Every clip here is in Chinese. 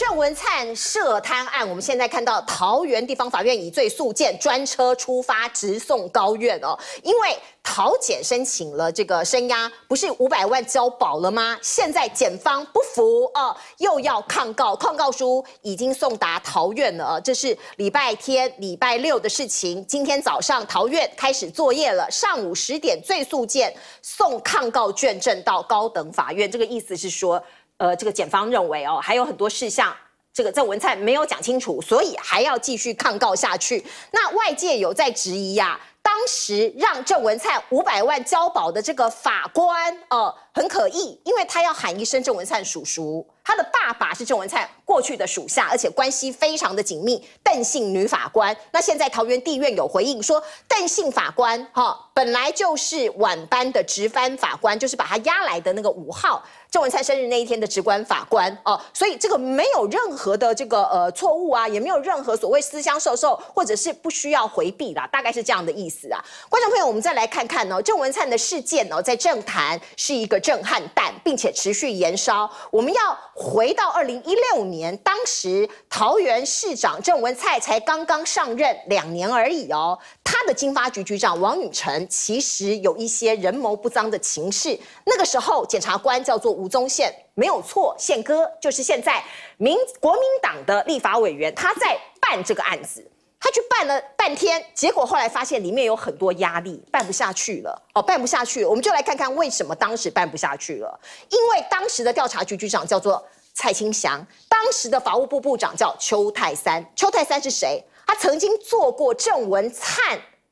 郑文灿涉贪案，我们现在看到桃园地方法院以罪诉件专车出发直送高院哦，因为逃检申请了这个声押，不是五百万交保了吗？现在检方不服哦，又要抗告，抗告书已经送达桃院了啊，这是礼拜天、礼拜六的事情。今天早上桃院开始作业了，上午十点罪诉件送抗告卷证到高等法院，这个意思是说。呃，这个检方认为哦，还有很多事项，这个郑文灿没有讲清楚，所以还要继续抗告下去。那外界有在质疑呀，当时让郑文灿五百万交保的这个法官哦，很可疑，因为他要喊一声郑文灿叔叔，他的爸爸是郑文灿过去的属下，而且关系非常的紧密。邓姓女法官，那现在桃园地院有回应说，邓姓法官哈，本来就是晚班的值班法官，就是把他押来的那个五号。郑文灿生日那一天的直管法官哦，所以这个没有任何的这个呃错误啊，也没有任何所谓私相授受或者是不需要回避啦，大概是这样的意思啊。观众朋友，我们再来看看哦，郑文灿的事件哦，在政坛是一个震撼弹，并且持续延烧。我们要回到二零一六年，当时桃园市长郑文灿才刚刚上任两年而已哦，他的经发局局长王允辰其实有一些人谋不臧的情事，那个时候检察官叫做。吴宗宪没有错，宪哥就是现在民国民党的立法委员，他在办这个案子，他去办了半天，结果后来发现里面有很多压力，办不下去了。哦，办不下去，我们就来看看为什么当时办不下去了。因为当时的调查局局长叫做蔡清祥，当时的法务部部长叫邱泰三。邱泰三是谁？他曾经做过郑文灿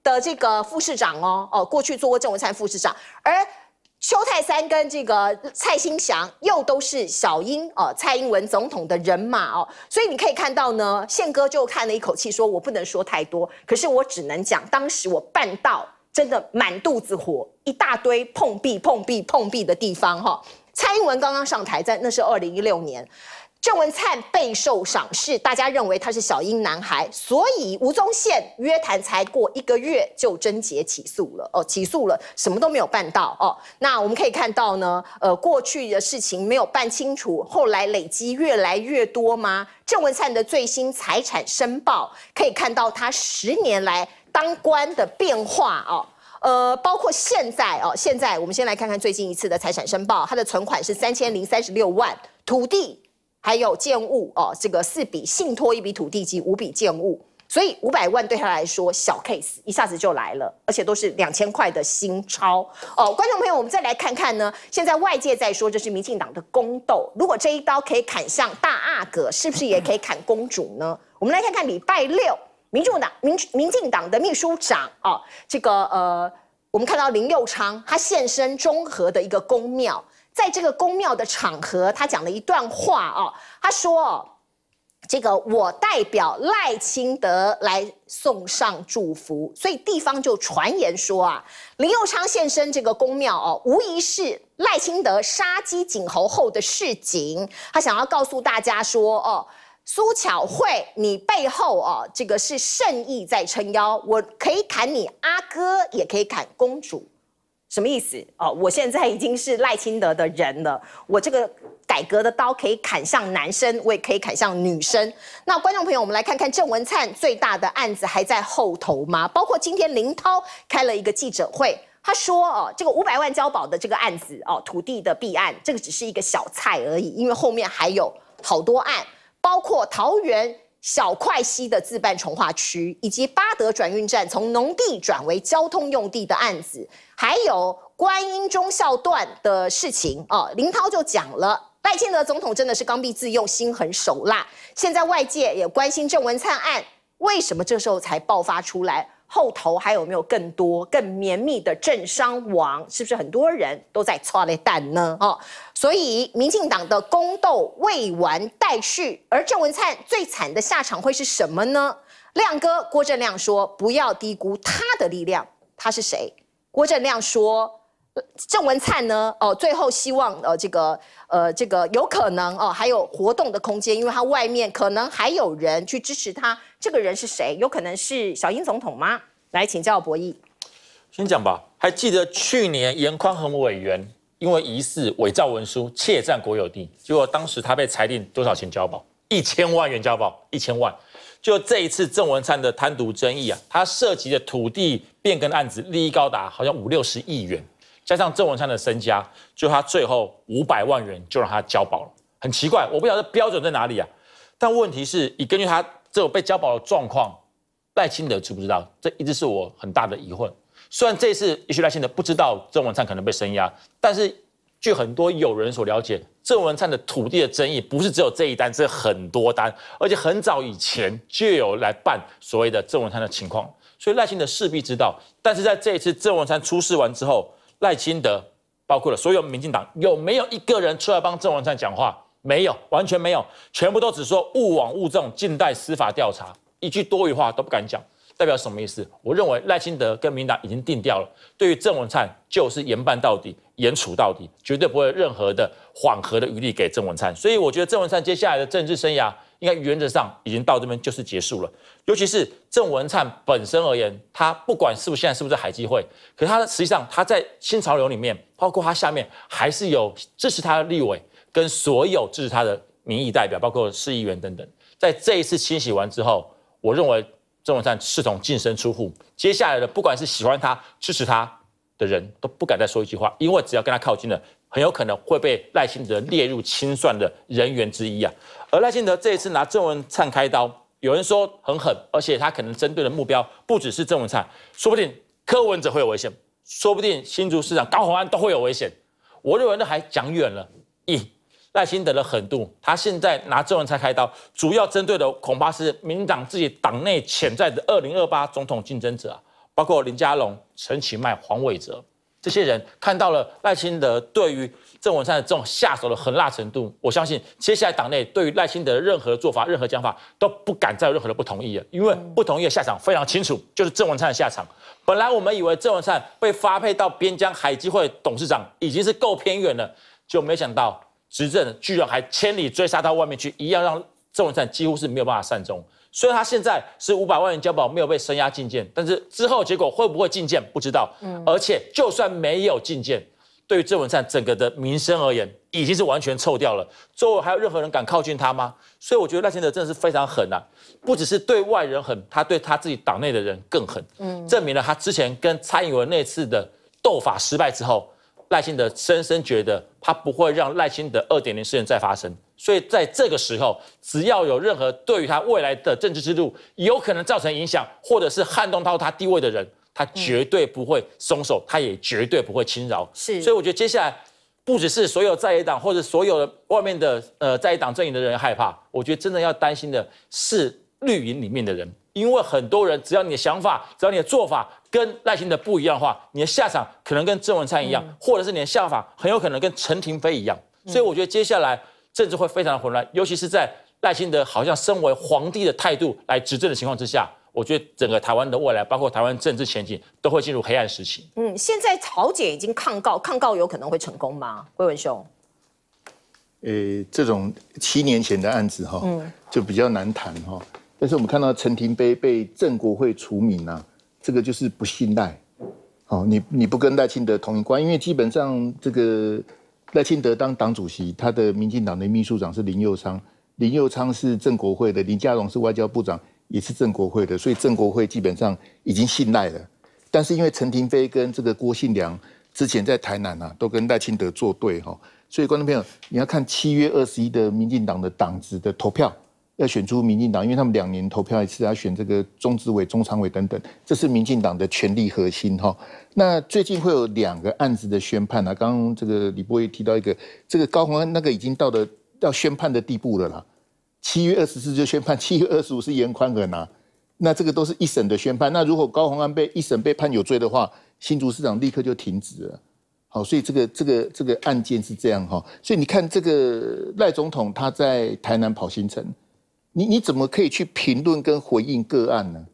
的这个副市长哦哦，过去做过郑文灿副市长，而。邱泰三跟这个蔡新祥又都是小英哦，蔡英文总统的人马哦，所以你可以看到呢，宪哥就叹了一口气，说我不能说太多，可是我只能讲，当时我办到，真的满肚子火，一大堆碰壁、碰壁、碰壁的地方哈。蔡英文刚刚上台，在那是二零一六年。郑文灿备受赏识，大家认为他是小英男孩，所以吴宗宪约谈才过一个月就贞结起诉了哦，起诉了什么都没有办到哦。那我们可以看到呢，呃，过去的事情没有办清楚，后来累积越来越多吗？郑文灿的最新财产申报可以看到他十年来当官的变化哦，呃，包括现在哦，现在我们先来看看最近一次的财产申报，他的存款是三千零三十六万，土地。还有建物哦，这个四笔信托，一笔土地及五笔建物，所以五百万对他来说小 case，一下子就来了，而且都是两千块的新钞哦。观众朋友，我们再来看看呢，现在外界在说这是民进党的宫斗，如果这一刀可以砍向大阿哥，是不是也可以砍公主呢？我们来看看礼拜六，民主党民民进党的秘书长哦，这个呃，我们看到林佑昌他现身中和的一个公庙。在这个公庙的场合，他讲了一段话哦，他说：“这个我代表赖清德来送上祝福。”所以地方就传言说啊，林佑昌现身这个公庙哦，无疑是赖清德杀鸡儆猴后的示警。他想要告诉大家说：“哦，苏巧慧，你背后哦，这个是圣意在撑腰，我可以砍你阿哥，也可以砍公主。”什么意思哦，我现在已经是赖清德的人了。我这个改革的刀可以砍向男生，我也可以砍向女生。那观众朋友，我们来看看郑文灿最大的案子还在后头吗？包括今天林涛开了一个记者会，他说哦，这个五百万交保的这个案子哦，土地的弊案，这个只是一个小菜而已，因为后面还有好多案，包括桃园。小块溪的自办重化区，以及巴德转运站从农地转为交通用地的案子，还有观音中校段的事情，哦，林涛就讲了，拜金的总统真的是刚愎自用、心狠手辣。现在外界也关心郑文灿案，为什么这时候才爆发出来？后头还有没有更多更绵密的政商王？是不是很多人都在操捏蛋呢？哦，所以民进党的攻斗未完待续，而郑文灿最惨的下场会是什么呢？亮哥郭振亮说，不要低估他的力量。他是谁？郭振亮说。郑文灿呢？哦，最后希望呃，这个呃，这个有可能哦，还有活动的空间，因为他外面可能还有人去支持他。这个人是谁？有可能是小英总统吗？来请教博弈，先讲吧。还记得去年严宽衡委员因为疑似伪造文书、窃占国有地，结果当时他被裁定多少钱交保？一千万元交保，一千万。就这一次郑文灿的贪渎争议啊，他涉及的土地变更案子，利益高达好像五六十亿元。加上郑文灿的身家，就他最后五百万元就让他交保了。很奇怪，我不晓得标准在哪里啊。但问题是，以根据他这种被交保的状况，赖清德知不知道？这一直是我很大的疑惑。虽然这一次也许赖清德不知道郑文灿可能被申压，但是据很多友人所了解，郑文灿的土地的争议不是只有这一单，是很多单，而且很早以前就有来办所谓的郑文灿的情况，所以赖清德势必知道。但是在这一次郑文灿出事完之后，赖清德包括了所有民进党有没有一个人出来帮郑文灿讲话？没有，完全没有，全部都只说勿往勿重，静待司法调查，一句多余话都不敢讲。代表什么意思？我认为赖清德跟民党已经定调了，对于郑文灿就是严办到底，严处到底，绝对不会任何的缓和的余地给郑文灿。所以我觉得郑文灿接下来的政治生涯。应该原则上已经到这边就是结束了。尤其是郑文灿本身而言，他不管是不是现在是不是海基会，可他实际上他在新潮流里面，包括他下面还是有支持他的立委，跟所有支持他的民意代表，包括市议员等等。在这一次清洗完之后，我认为郑文灿是同净身出户。接下来的不管是喜欢他、支持他的人都不敢再说一句话，因为只要跟他靠近了。很有可能会被赖清德列入清算的人员之一啊，而赖清德这一次拿郑文灿开刀，有人说很狠，而且他可能针对的目标不只是郑文灿，说不定柯文哲会有危险，说不定新竹市长高虹安都会有危险。我认为那还讲远了。一，赖清德的狠度，他现在拿郑文灿开刀，主要针对的恐怕是民党自己党内潜在的二零二八总统竞争者，包括林佳龙、陈其迈、黄伟哲。这些人看到了赖清德对于郑文灿的这种下手的狠辣程度，我相信接下来党内对于赖清德任何做法、任何讲法都不敢再有任何的不同意了，因为不同意的下场非常清楚，就是郑文灿的下场。本来我们以为郑文灿被发配到边疆海基会董事长已经是够偏远了，就没想到执政居然还千里追杀到外面去，一样让郑文灿几乎是没有办法善终。所以他现在是五百万元交保，没有被声押禁见，但是之后结果会不会禁见不知道。嗯，而且就算没有禁见，对于郑文灿整个的名声而言，已经是完全臭掉了。周围还有任何人敢靠近他吗？所以我觉得赖清德真的是非常狠呐，不只是对外人狠，他对他自己党内的人更狠。嗯，证明了他之前跟蔡英文那次的斗法失败之后。赖清德深深觉得他不会让赖清德二点零事件再发生，所以在这个时候，只要有任何对于他未来的政治制度有可能造成影响，或者是撼动到他地位的人，他绝对不会松手，他也绝对不会轻饶。是，所以我觉得接下来不只是所有在野党或者所有的外面的呃在野党阵营的人害怕，我觉得真的要担心的是绿营里面的人。因为很多人，只要你的想法、只要你的做法跟赖清德不一样的话，你的下场可能跟郑文灿一样，或者是你的下法很有可能跟陈廷飞一样。所以我觉得接下来政治会非常的混乱，尤其是在赖清德好像身为皇帝的态度来执政的情况之下，我觉得整个台湾的未来，包括台湾政治前景，都会进入黑暗时期。嗯，现在曹姐已经抗告，抗告有可能会成功吗？魏文雄。呃，这种七年前的案子哈，嗯，就比较难谈哈。但是我们看到陈廷妃被郑国辉除名啊，这个就是不信赖。好，你你不跟赖清德同一关，因为基本上这个赖清德当党主席，他的民进党的秘书长是林佑昌，林佑昌是郑国辉的，林佳龙是外交部长也是郑国辉的，所以郑国辉基本上已经信赖了。但是因为陈廷飞跟这个郭信良之前在台南呐都跟赖清德作对哈，所以观众朋友你要看七月二十一的民进党的党职的投票。要选出民进党，因为他们两年投票一次，要选这个中执委、中常委等等，这是民进党的权力核心哈。那最近会有两个案子的宣判啊，刚刚这个李博也提到一个，这个高洪安那个已经到了要宣判的地步了啦。七月二十四就宣判，七月二十五是严宽仁啊。那这个都是一审的宣判。那如果高洪安被一审被判有罪的话，新竹市长立刻就停止了。好，所以这个这个这个案件是这样哈。所以你看这个赖总统他在台南跑新城。你你怎么可以去评论跟回应个案呢？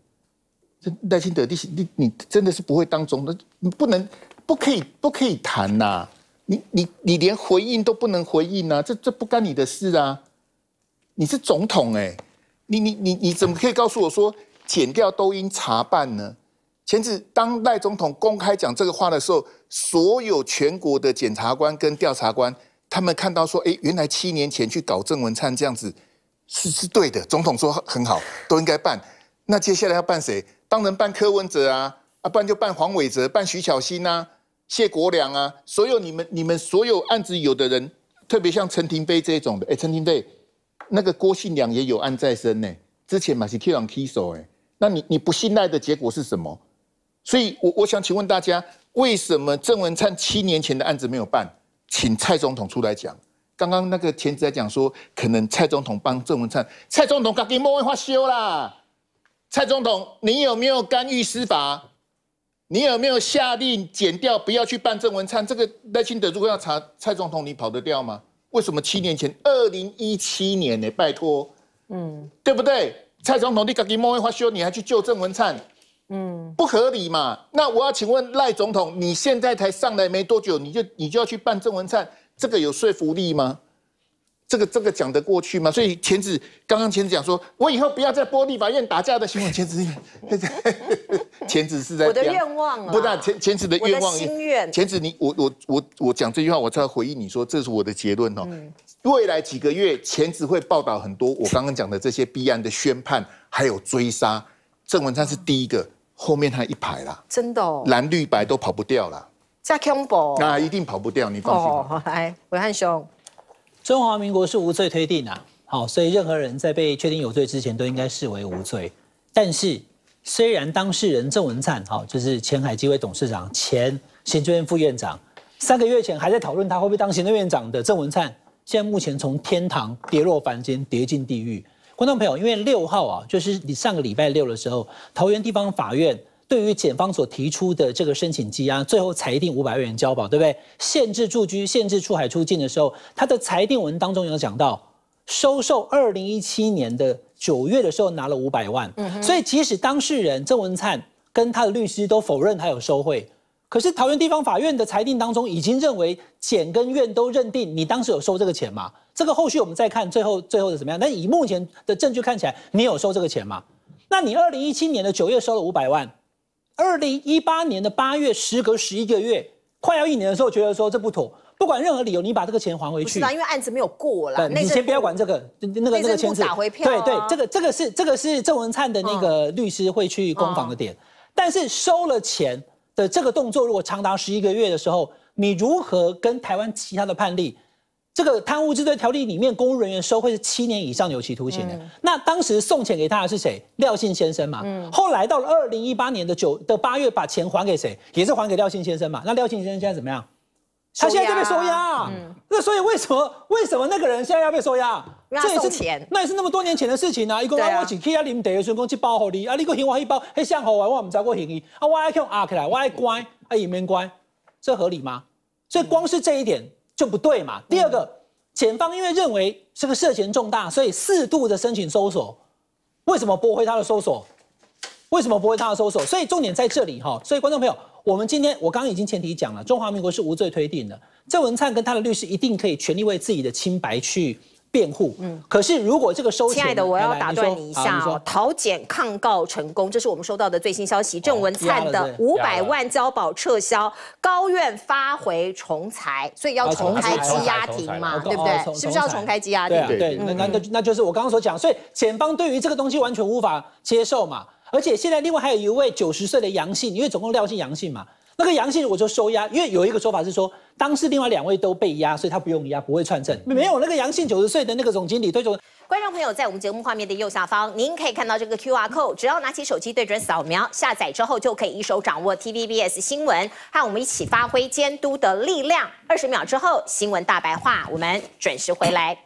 这赖清德，你你你真的是不会当总统，你不能、不可以、不可以谈呐！你你你连回应都不能回应啊！这这不干你的事啊！你是总统哎，你你你你怎么可以告诉我说减掉都应查办呢？前次当赖总统公开讲这个话的时候，所有全国的检察官跟调查官，他们看到说，哎，原来七年前去搞郑文灿这样子。是是对的，总统说很好，都应该办。那接下来要办谁？当然办柯文哲啊，啊，不然就办黄伟哲、办徐巧芯呐、谢国良啊，所有你们、你们所有案子，有的人特别像陈廷飞这种的。哎，陈廷飞，那个郭信良也有案在身呢。之前马习天朗 s 手，哎，那你你不信赖的结果是什么？所以我我想请问大家，为什么郑文灿七年前的案子没有办？请蔡总统出来讲。刚刚那个田子在讲说，可能蔡总统帮郑文灿，蔡总统赶紧莫文发修啦！蔡总统，你有没有干预司法？你有没有下令剪掉不要去办郑文灿？这个赖清德如果要查蔡总统，你跑得掉吗？为什么七年前，二零一七年呢？拜托，嗯，对不对？蔡总统你赶紧莫文发修，你还去救郑文灿，嗯，不合理嘛？那我要请问赖总统，你现在才上来没多久，你就你就要去办郑文灿？这个有说服力吗？这个这个讲得过去吗？所以前子刚刚前子讲说，我以后不要再玻璃法院打架的。现在钳子，前子是在我的愿望。啊，不，但前前子的愿望心愿。前子你我我我我讲这句话，我就回应你说，这是我的结论哦。未来几个月，前子会报道很多我刚刚讲的这些弊案的宣判，还有追杀。郑文灿是第一个，后面他一排啦，真的哦。蓝绿白都跑不掉了。在恐怖，那一定跑不掉，你放心。好，来韦汉兄，中华民国是无罪推定啊，好，所以任何人在被确定有罪之前都应该视为无罪。但是，虽然当事人郑文灿，好，就是前海基会董事长、前行政院副院长，三个月前还在讨论他会不会当行政院长的郑文灿，现在目前从天堂跌落凡间，跌进地狱。观众朋友，因为六号啊，就是你上个礼拜六的时候，桃园地方法院。对于检方所提出的这个申请羁押，最后裁定五百万元交保，对不对？限制住居、限制出海出境的时候，他的裁定文当中有讲到收受二零一七年的九月的时候拿了五百万。嗯，所以即使当事人郑文灿跟他的律师都否认他有收贿，可是桃园地方法院的裁定当中已经认为检跟院都认定你当时有收这个钱嘛？这个后续我们再看最后最后的怎么样。但以目前的证据看起来，你有收这个钱吗？那你二零一七年的九月收了五百万。二零一八年的八月，时隔十一个月，快要一年的时候，觉得说这不妥，不管任何理由，你把这个钱还回去。是啊，因为案子没有过了。你先不要管这个，那个那个签字。对对，这个这个是这个是郑文灿的那个律师会去攻防的点。但是收了钱的这个动作，如果长达十一个月的时候，你如何跟台湾其他的判例？这个贪污治罪条例里面，公务人员受贿是七年以上有期徒刑的。那当时送钱给他的是谁？廖姓先生嘛。嗯。后来到了二零一八年的九的八月，把钱还给谁？也是还给廖姓先生嘛。那廖姓先生现在怎么样？他现在就被收押。嗯。那所以为什么为什么那个人现在要被收押？这也是钱。那也是那么多年前的事情啊！一共二万几，其他零得，总共去包好你啊，你共行完一包，嘿向好完，我唔知我行哩，啊，我还 Q 阿 K 来，我还乖，还里面乖，这合理吗？所以光是这一点。就不对嘛。第二个，检方因为认为这个涉嫌重大，所以四度的申请搜索，为什么驳回他的搜索？为什么驳回他的搜索？所以重点在这里哈。所以观众朋友，我们今天我刚刚已经前提讲了，中华民国是无罪推定的。郑文灿跟他的律师一定可以全力为自己的清白去。辩护。嗯，可是如果这个收钱，亲爱的，我要打断你一下哦。桃检抗告成功，这是我们收到的最新消息。郑文灿的五百万交保撤销，高院发回重裁，所以要重开羁押庭嘛，对不对？是不是要重开羁押庭？对对那那那就是我刚刚所讲，所以检方对于这个东西完全无法接受嘛。而且现在另外还有一位九十岁的阳性，因为总共廖姓阳性嘛。那个阳性我就收押，因为有一个说法是说，当时另外两位都被押，所以他不用押，不会串证。没有那个阳性九十岁的那个总经理对准观众朋友，在我们节目画面的右下方，您可以看到这个 Q R code，只要拿起手机对准扫描，下载之后就可以一手掌握 T V B S 新闻，和我们一起发挥监督的力量。二十秒之后，新闻大白话，我们准时回来。